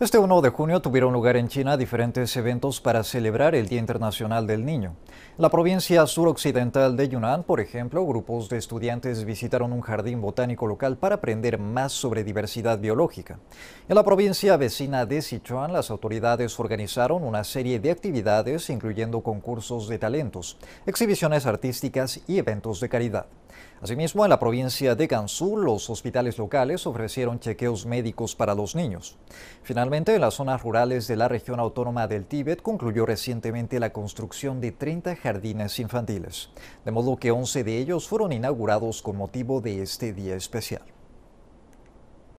Este 1 de junio tuvieron lugar en China diferentes eventos para celebrar el Día Internacional del Niño. En la provincia suroccidental de Yunnan, por ejemplo, grupos de estudiantes visitaron un jardín botánico local para aprender más sobre diversidad biológica. En la provincia vecina de Sichuan, las autoridades organizaron una serie de actividades incluyendo concursos de talentos, exhibiciones artísticas y eventos de caridad. Asimismo, en la provincia de Gansu, los hospitales locales ofrecieron chequeos médicos para los niños. Finalmente, en las zonas rurales de la región autónoma del Tíbet concluyó recientemente la construcción de 30 jardines infantiles, de modo que 11 de ellos fueron inaugurados con motivo de este día especial.